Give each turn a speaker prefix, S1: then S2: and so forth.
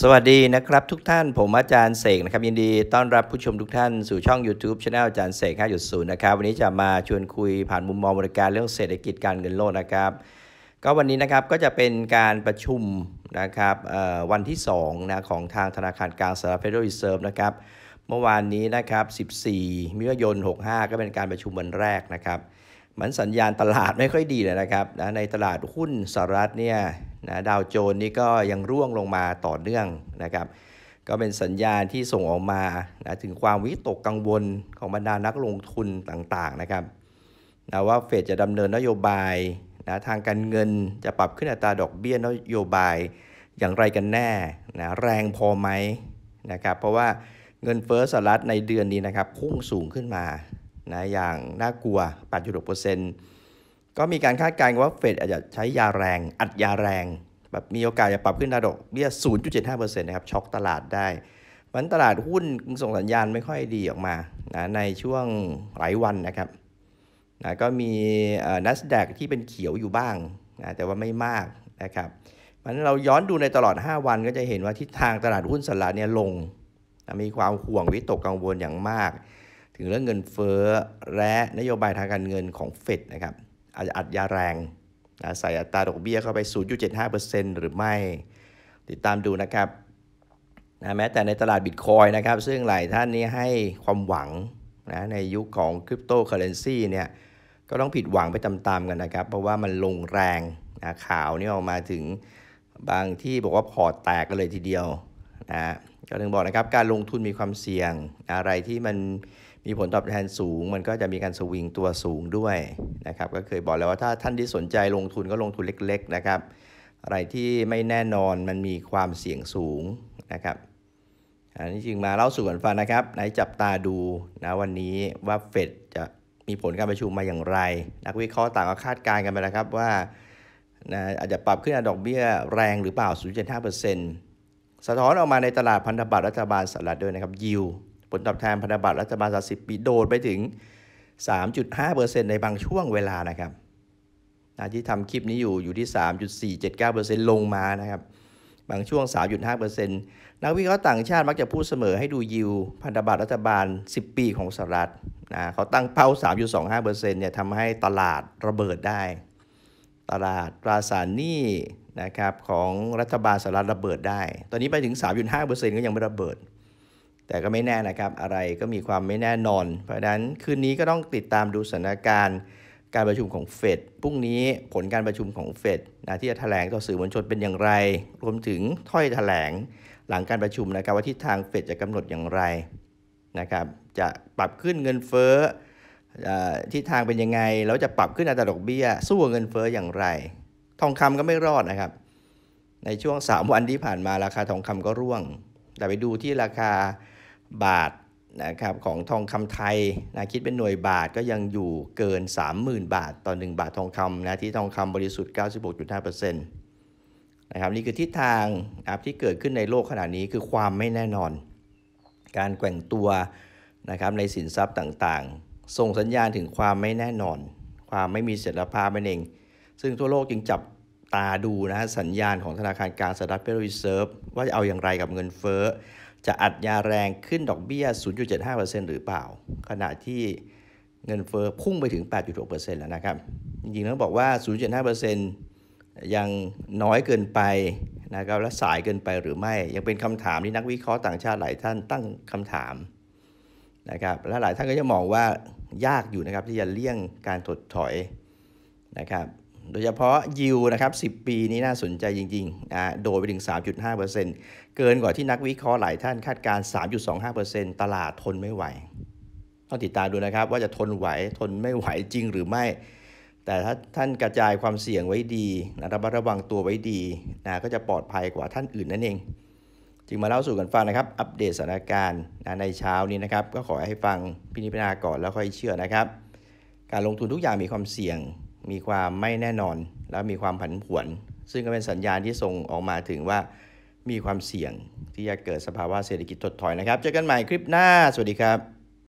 S1: สวัสดีนะครับทุกท่านผมอาจารย์เสกนะครับ ยินดีต้อนรับผู้ชมทุกท่านสู่ช่อง YouTube c h anel อาจารย์เสก5.0นะครับ วันนี้จะมาชวนคุยผ่านมุมมองบริการเรื่องเศรษฐกิจการเงินโลกนะครับ ก็วันนี้นะครับก็จะเป็นการประชุมนะครับวันที่2นะของทางธนาคารกลางสหรัฐ f เ d e r a l r e s e นะครับ เมื่อวานนี้นะครับ 14มิถุนายน65 ก็เป็นการประชุมวันแรกนะครับ มันสัญญาณตลาดไม่ค่อยดีเลยนะครับนะในตลาดหุ้นสหรัฐเนี่ยนะดาวโจนนี่ก็ยังร่วงลงมาต่อเนื่องนะครับ ก็เป็นสัญญาณที่ส่งออกมานะถึงความวิตกกังวลของบรรดานักลงทุนต่างๆนะครับนะว่าเฟดจะดำเนินนโยบายนะทางการเงินจะปรับขึ้นอัตราดอกเบี้ยนโยบายอย่างไรกันแน่นะแรงพอไหมนะครับเพราะว่าเงินเฟ้อสหรัฐในเดือนนี้นะครับพุ่งสูงขึ้นมานะอย่างน่ากลัว 8.6%ก็มีการคาดการณ์ว่าเฟดอาจจะใช้ยาแรง อัดยาแรง แบบมีโอกาสจะปรับขึ้นดอกเบี้ย0.75%นะครับ ช็อกตลาดได้วันตลาดหุ้นส่งสัญญาณไม่ค่อยดีออกมานะในช่วงหลายวันนะครับนะก็มีนัสแดกที่เป็นเขียวอยู่บ้างนะแต่ว่าไม่มากนะครับ มันเราย้อนดูในตลอด 5 วันก็จะเห็นว่าทิศทางตลาดหุ้นสหรัฐเนี่ยลงนะมีความห่วงวิตกกังวลอย่างมาก ถึงเรื่องเงินเฟ้อและนโยบายทางการเงินของเฟดนะครับอาจจะอัดยาแรงนะใส่อัตราดอกเบี้ยเข้าไป 0.75%หรือไม่ ติดตามดูนะครับนะแม้แต่ในตลาดบิตคอยนะครับซึ่งหลายท่านนี้ให้ความหวังนะในยุคของคริปโตเคอเรนซีเนี่ยก็ต้องผิดหวังไปตามๆกันนะครับ เพราะว่ามันลงแรงนะข่าวนี่ออกมาถึงบางที่บอกว่าพอร์ตแตกกันเลยทีเดียวนะก็ถึงบอกนะครับการลงทุนมีความเสี่ยง อะไรที่มันมีผลตอบแทนสูง มันก็จะมีการสวิงตัวสูงด้วยนะครับก็เคยบอกแล้วว่าถ้าท่านที่สนใจลงทุนก็ลงทุนเล็กๆนะครับอะไรที่ไม่แน่นอนมันมีความเสี่ยงสูงนะครับอันนี้จึงมาเล่าสู่กันฟังนะครับไหนจับตาดูนะวันนี้ว่าเฟดจะมีผลการประชุมมาอย่างไร นักวิเคราะห์ต่างก็คาดการณ์กันไปแล้วครับว่านะอาจจะปรับขึ้นดอกเบี้ยแรงหรือเปล่า 0.5%เสะท้อนออกมาในตลาดพันธบัตรรัฐบาลสหรัฐด้วยนะครับยิวผลตอบแทนพันธบัตรรัฐบาลสหรัฐ10 ปีโดดไปถึง 3.5%ในบางช่วงเวลานะครับที่ทำคลิปนี้อยู่ อยู่ที่ 3.479%ลงมานะครับ บางช่วง 3.5%นักวิเคราะห์ต่างชาติมักจะพูดเสมอให้ดูยิวพันธบัตรรัฐบาล 10 ปีของสหรัฐนะเขาตั้งเป้า 3.25%เนี่ยทำให้ตลาดระเบิดได้ตลาดตราสารหนี้นะครับของรัฐบาลสหรัฐระเบิดได้ ตอนนี้ไปถึง 3.5%ก็ยังไม่ระเบิด แต่ก็ไม่แน่นะครับอะไรก็มีความไม่แน่นอน เพราะฉะนั้นคืนนี้ก็ต้องติดตามดูสถานการณ์การประชุมของเฟดพรุ่งนี้ผลการประชุมของเฟดนะที่จะแถลง ต่อสื่อมวลชนเป็นอย่างไร รวมถึงถ้อยแถลงหลังการประชุมนะครับว่าทิศทางเฟดจะกำหนดอย่างไรนะครับจะปรับขึ้นเงินเฟ้อทิศทางเป็นยังไง แล้วจะปรับขึ้นอัตราดอกเบี้ยสู้เงินเฟ้ออย่างไรทองคำก็ไม่รอดนะครับ ในช่วง 3 วันที่ผ่านมาราคาทองคำก็ร่วง แต่ไปดูที่ราคาบาทนะครับของทองคำไทยนะคิดเป็นหน่วยบาทก็ยังอยู่เกิน 30,000 บาท ต่อ 1 บาททองคำนะที่ทองคำบริสุทธิ์ 96.5%นะครับนี่คือทิศทางอัพที่เกิดขึ้นในโลกขณะนี้คือความไม่แน่นอน การแกว่งตัวนะครับในสินทรัพย์ต่างๆส่งสัญญาณถึงความไม่แน่นอน ความไม่มีเสถียรภาพนั่นเองซึ่งทั่วโลกจึงจับตาดูนะสัญญาณของธนาคารกลางสหรัฐเฟดรีเซิร์ฟ ว่าจะเอาอย่างไรกับเงินเฟ้อ จะอัดยาแรงขึ้นดอกเบี้ย 0.75%หรือเปล่า ขณะที่เงินเฟ้อพุ่งไปถึง 8.6%แล้วนะครับจริงๆต้องบอกว่า0.5%ยังน้อยเกินไปนะครับและสายเกินไปหรือไม่ ยังเป็นคำถามที่นักวิเคราะห์ต่างชาติหลายท่านตั้งคำถามนะครับและหลายท่านก็จะมองว่ายากอยู่นะครับที่จะเลี่ยงการถดถอยนะครับโดยเฉพาะยิวนะครับ 10 ปีนี้น่าสนใจจริงๆนะโดยไปถึง 3.5%เกินกว่าที่นักวิเคราะห์หลายท่านคาดการ 3.25%ตลาดทนไม่ไหว ต้องติดตามดูนะครับว่าจะทนไหวทนไม่ไหวจริงหรือไม่ แต่ถ้าท่านกระจายความเสี่ยงไว้ดีนะระมัดระวังตัวไว้ดีนะก็จะปลอดภัยกว่าท่านอื่นนั่นเอง จึงมาเล่าสู่กันฟังนะครับอัปเดตสถานการณ์นะในเช้านี้นะครับก็ขอให้ฟังพินิจพิจารณาก่อนแล้วค่อยเชื่อนะครับ การลงทุนทุกอย่างมีความเสี่ยงมีความไม่แน่นอนและมีความผันผวน ซึ่งก็เป็นสัญญาณที่ส่งออกมาถึงว่า มีความเสี่ยงที่จะเกิดสภาวะเศรษฐกิจถดถอยนะครับ เจอกันใหม่คลิปหน้าสวัสดีครับ